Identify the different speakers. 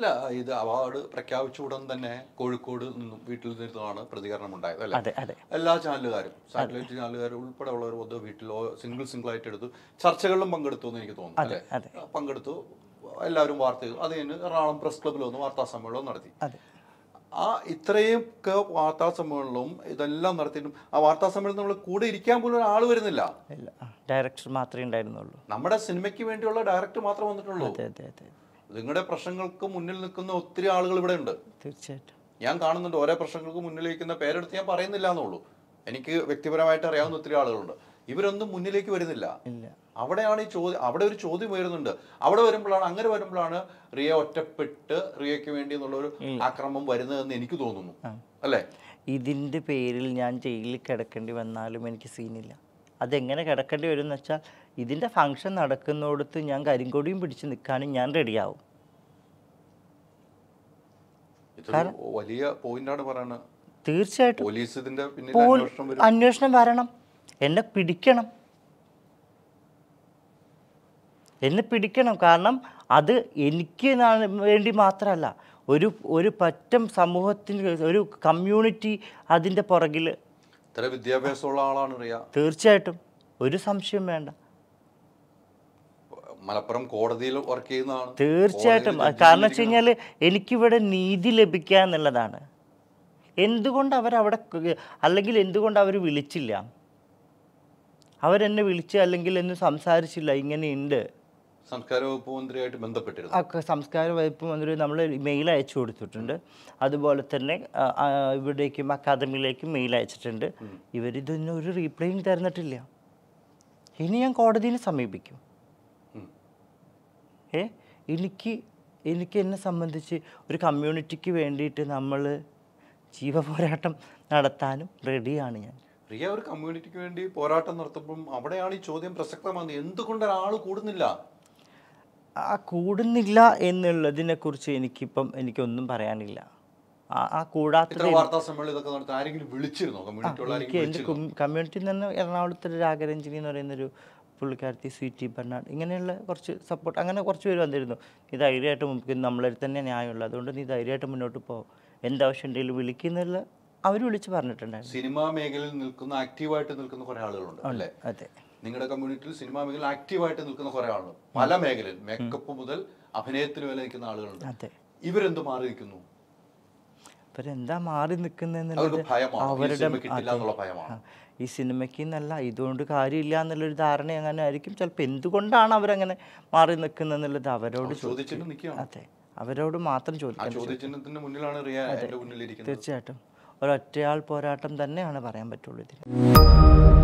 Speaker 1: അല്ല ഇത് അവാർഡ് പ്രഖ്യാപിച്ച ഉടൻ തന്നെ കോഴിക്കോട് നിന്നും വീട്ടിൽ നിന്നാണ് പ്രതികരണം ഉണ്ടായത് അല്ലേ എല്ലാ ചാനലുകാരും സാറ്റലൈറ്റ് ചാനലുകാരും ഉൾപ്പെടെ ഉള്ളവർ പൊതുവെ വീട്ടിൽ സിംഗിൾ സിംഗിൾ ആയിട്ട് എടുത്തു ചർച്ചകളിലും പങ്കെടുത്തു എന്ന് എനിക്ക് തോന്നുന്നു അല്ലേ പങ്കെടുത്തു എല്ലാവരും വാർത്ത ചെയ്തു അത് കഴിഞ്ഞ് എറണാകുളം പ്രസ് ക്ലബ്ബിൽ വന്ന് വാർത്താ സമ്മേളനം നടത്തി ആ ഇത്രയൊക്കെ വാർത്താ സമ്മേളനവും ഇതെല്ലാം നടത്തിയിട്ടും ആ വാർത്താ സമ്മേളനം നമ്മൾ കൂടെ ഇരിക്കാൻ പോലും ഒരാൾ വരുന്നില്ല
Speaker 2: ഡയറക്ടർ മാത്രമേ
Speaker 1: ഉണ്ടായിരുന്നുള്ളൂ നമ്മുടെ സിനിമയ്ക്ക് വേണ്ടിയുള്ള ഡയറക്ടർ മാത്രമേ വന്നിട്ടുള്ളൂ നിങ്ങളുടെ പ്രശ്നങ്ങൾക്ക് മുന്നിൽ നിൽക്കുന്ന ഒത്തിരി ആളുകൾ ഇവിടെ ഉണ്ട് തീർച്ചയായിട്ടും ഞാൻ കാണുന്നുണ്ട് ഓരോ പ്രശ്നങ്ങൾക്ക് മുന്നിലേക്കുന്ന പേരെടുത്ത് ഞാൻ പറയുന്നില്ല എന്നുള്ളൂ എനിക്ക് വ്യക്തിപരമായിട്ട് അറിയാവുന്ന ഒത്തിരി ആളുകളുണ്ട് ഇവരൊന്നും മുന്നിലേക്ക് വരുന്നില്ല അവിടെയാണ് ഈ ചോദ്യം അവിടെ ഒരു ചോദ്യം വരുന്നുണ്ട് അവിടെ വരുമ്പോഴാണ് അങ്ങനെ വരുമ്പോഴാണ് റിയ ഒറ്റപ്പെട്ട് റിയയ്ക്ക് വേണ്ടി എന്നുള്ള ഒരു ആക്രമം വരുന്നതെന്ന് എനിക്ക് തോന്നുന്നു അല്ലേ
Speaker 2: ഇതിൻ്റെ പേരിൽ ഞാൻ ജയിലിൽ കിടക്കേണ്ടി വന്നാലും എനിക്ക് സീനില്ല അതെങ്ങനെ കിടക്കേണ്ടി വരും എന്ന് വെച്ചാൽ ഇതിൻ്റെ ഫങ്ഷൻ നടക്കുന്നിടത്ത് ഞാൻ കരിങ്കൊടിയും പിടിച്ച് നിൽക്കാനും ഞാൻ റെഡിയാവും
Speaker 1: വലിയ പോയിന്റാണ് പറയുന്നത് തീർച്ചയായിട്ടും പോലീസ് ഇതിന്റെ
Speaker 2: അന്വേഷണം വരണം എന്നെ പിടിക്കണം എന്നെ പിടിക്കണം കാരണം അത് എനിക്ക് വേണ്ടി മാത്രമല്ല ഒരു ഒരു പറ്റം സമൂഹത്തിന് ഒരു കമ്മ്യൂണിറ്റി അതിൻ്റെ പുറകിൽ
Speaker 1: വിദ്യാഭ്യാസമുള്ള ആളാണ്
Speaker 2: തീർച്ചയായിട്ടും ഒരു സംശയം വേണ്ട
Speaker 1: മലപ്പുറം കോടതിയിൽ വർക്ക് ചെയ്യുന്നതാണ് തീർച്ചയായിട്ടും കാരണം വെച്ച് കഴിഞ്ഞാൽ
Speaker 2: എനിക്കിവിടെ നീതി ലഭിക്കുക എന്നുള്ളതാണ് എന്തുകൊണ്ട് അവരവിടെ അല്ലെങ്കിൽ എന്തുകൊണ്ട് അവർ വിളിച്ചില്ല അവരെന്നെ വിളിച്ച് അല്ലെങ്കിൽ എന്നെ സംസാരിച്ചില്ല ഇങ്ങനെയുണ്ട്
Speaker 1: സംസ്കാര വകുപ്പ് മന്ത്രിയായിട്ട് ബന്ധപ്പെട്ടിരുന്നു
Speaker 2: സംസ്കാര വകുപ്പ് മന്ത്രി നമ്മൾ മെയിൽ അയച്ചു കൊടുത്തിട്ടുണ്ട് അതുപോലെ തന്നെ ഇവിടേക്കും അക്കാദമിയിലേക്കും മെയിൽ അയച്ചിട്ടുണ്ട് ഇവരിതൊന്നും ഒരു റീപ്ലൈയും തരുന്നിട്ടില്ല ഇനി ഞാൻ കോടതിയെ സമീപിക്കും ഏ എനിക്ക് എനിക്ക് എന്നെ സംബന്ധിച്ച് ഒരു കമ്മ്യൂണിറ്റിക്ക് വേണ്ടിയിട്ട് നമ്മൾ ജീവപോരാട്ടം നടത്താനും റെഡിയാണ് ഞാൻ
Speaker 1: റിയ ഒരു കമ്മ്യൂണിറ്റിക്ക് വേണ്ടി പോരാട്ടം നടത്തുമ്പം അവിടെയാണ് ഈ ചോദ്യം പ്രസക്തമാകുന്നത് എന്തുകൊണ്ട് ഒരാൾ കൂടുന്നില്ല
Speaker 2: ആ കൂടുന്നില്ല എന്നുള്ളതിനെക്കുറിച്ച് എനിക്കിപ്പം എനിക്കൊന്നും പറയാനില്ല ആ കൂടാത്ത എനിക്ക് എൻ്റെ കമ്മ്യൂണിറ്റിയിൽ നിന്ന് എറണാകുളത്തെ രാഗരഞ്ജനി എന്ന് പറയുന്നൊരു പുള്ളിക്കാരത്തി സ്വീറ്റി ബെർണാഡ് ഇങ്ങനെയുള്ള കുറച്ച് സപ്പോർട്ട് അങ്ങനെ കുറച്ച് പേര് വന്നിരുന്നു നീ ധൈര്യമായിട്ട് മുമ്പിൽ നമ്മളിൽ തന്നെ ന്യായമുള്ളൂ അതുകൊണ്ട് നീ ധൈര്യമായിട്ട് മുന്നോട്ട് പോ എന്താവശ്യം ഉണ്ടെങ്കിലും വിളിക്കുന്നില്ല അവർ വിളിച്ച് പറഞ്ഞിട്ടുണ്ടായിരുന്നു സിനിമാ
Speaker 1: മേഖലയിൽ നിൽക്കുന്ന ആക്റ്റീവായിട്ട് നിൽക്കുന്ന കുറേ ആളുകളുണ്ട് അല്ലേ അതെ നിങ്ങളുടെ കമ്മ്യൂണിറ്റിയിൽ സിനിമാ മേഖലയിൽ ആക്റ്റീവായിട്ട് നിൽക്കുന്ന കുറേ ആളുകൾ പല മേഖലയിൽ മേക്കപ്പ് മുതൽ അഭിനയത്തിന് വരെ നിൽക്കുന്ന ആളുകളുണ്ട് ഇവരെന്ത് മാറിയിരിക്കുന്നു
Speaker 2: ഇവരെന്താ മാറി നിൽക്കുന്നതെന്നുള്ളത് അവരുടെ ഈ സിനിമയ്ക്ക് എന്നല്ല ഇതുകൊണ്ട് കാര്യമില്ല എന്നുള്ളൊരു ധാരണ അങ്ങനെ ആയിരിക്കും ചിലപ്പോൾ എന്തുകൊണ്ടാണ് അവരങ്ങനെ മാറി നിൽക്കുന്നത് എന്നുള്ളത് അവരോട് അതെ അവരോട് മാത്രം ചോദിക്കും തീർച്ചയായിട്ടും ഒരൊറ്റയാൾ പോരാട്ടം തന്നെയാണ് പറയാൻ പറ്റുള്ളൂ ഇതിൽ